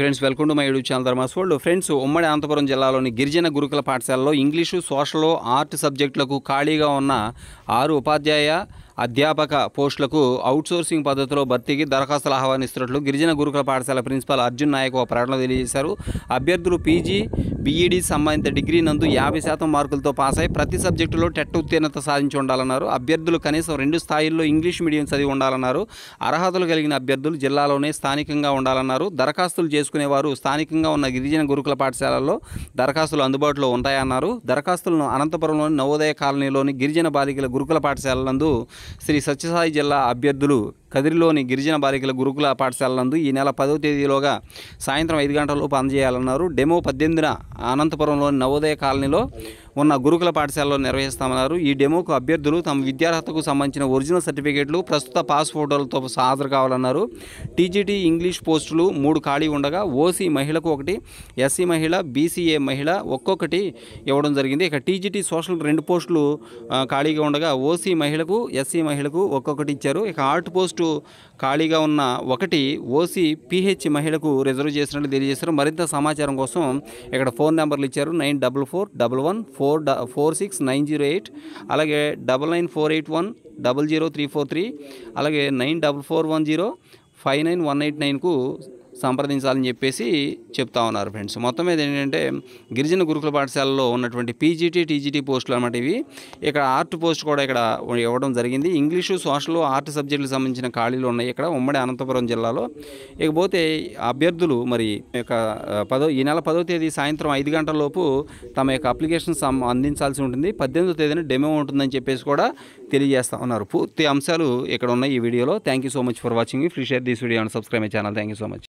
friends welcome to my YouTube channel Dharmas world friends ఉమ్మడి అనంతపురం జిల్లాలోని గిరిజన గురుకుల పాఠశాలలో ఇంగ్లీషు సోషల్ ఆర్ట్ సబ్జెక్టులకు ఖాళీగా ఉన్న ఆరు ఉపాధ్యాయ అధ్యాపక పోస్టులకు అవుట్సోర్సింగ్ పద్ధతిలో భర్తీకి దరఖాస్తులు ఆహ్వానిస్తున్నట్లు గిరిజన గురుకుల పాఠశాల ప్రిన్సిపాల్ అర్జున్ నాయక్ ఒక ప్రకటన తెలియజేశారు అభ్యర్థులు పీజీ బీఈడీ సంబంధిత డిగ్రీ నందు యాభై శాతం మార్కులతో పాస్ అయి ప్రతి సబ్జెక్టులో టెట్ ఉత్తీర్ణత సాధించి ఉండాలన్నారు అభ్యర్థులు కనీసం రెండు స్థాయిల్లో ఇంగ్లీష్ మీడియం చదివి ఉండాలన్నారు అర్హతలు కలిగిన అభ్యర్థులు జిల్లాలోనే స్థానికంగా ఉండాలన్నారు దరఖాస్తులు చేసుకునేవారు స్థానికంగా ఉన్న గిరిజన గురుకుల పాఠశాలల్లో దరఖాస్తులు అందుబాటులో ఉంటాయన్నారు దరఖాస్తులను అనంతపురంలోని నవోదయ కాలనీలోని గిరిజన బాలికల గురుకుల పాఠశాలలందు శ్రీ సత్యసాయి జిల్లా అభ్యర్థులు కదిరిలోని గిరిజన బాలికల గురుకుల పాఠశాలలందు ఈ నెల పదవ తేదీలోగా సాయంత్రం ఐదు గంటలలోపు అందజేయాలన్నారు డెమో పద్దెనిమిదిన అనంతపురంలోని నవోదయ కాలనీలో ఉన్న గురుకుల పాఠశాలలో నిర్వహిస్తామన్నారు ఈ డెమోకు అభ్యర్థులు తమ విద్యార్హతకు సంబంధించిన ఒరిజినల్ సర్టిఫికేట్లు ప్రస్తుత పాస్ ఫోటోలతో హాజరు కావాలన్నారు టీజీటీ ఇంగ్లీష్ పోస్టులు మూడు ఖాళీ ఉండగా ఓసీ మహిళకు ఒకటి ఎస్సీ మహిళ బీసీఏ మహిళ ఒక్కొక్కటి ఇవ్వడం జరిగింది ఇక టీజీటీ సోషల్ రెండు పోస్టులు ఖాళీగా ఉండగా ఓసీ మహిళకు ఎస్సీ మహిళకు ఒక్కొక్కటి ఇచ్చారు ఇక ఆర్ట్ పోస్టు ఖాళీగా ఉన్న ఒకటి ఓసీ పీహెచ్ మహిళకు రిజర్వ్ చేసినట్లు తెలియజేశారు మరింత సమాచారం కోసం ఇక్కడ ఫోన్ నెంబర్లు ఇచ్చారు nine double four double one four డ four six nine zero eight అలాగే double nine four eight one double zero three four three అలాగే nine double four one zero five nine one eight nine సంప్రదించాలని చెప్పేసి చెప్తా ఉన్నారు friends మొత్తం మీద ఏంటంటే గిరిజన గురుకుల పాఠశాలలో ఉన్నటువంటి పీజీటీ టీజీటీ పోస్టులు అనమాట ఇవి ఇక్కడ ఆర్ట్ పోస్ట్ కూడా ఇక్కడ ఇవ్వడం జరిగింది ఇంగ్లీషు సోషల్ ఆర్ట్ సబ్జెక్టులకు సంబంధించిన ఖాళీలు ఉన్నాయి ఇక్కడ ఉమ్మడి అనంతపురం జిల్లాలో ఇకపోతే అభ్యర్థులు మరి యొక్క పదో ఈ నెల పదో తేదీ సాయంత్రం ఐదు గంటల లోపు తమ యొక్క అప్లికేషన్ అందించాల్సి ఉంటుంది పద్దెనిమిదో తేదీన డెమో ఉంటుందని చెప్పేసి కూడా తెలియజేస్తా ఉన్నారు పూర్తి అంశాలు ఇక్కడ ఉన్నాయి ఈ వీడియోలో thank you so much for watching free share this video and subscribe my channel thank you so much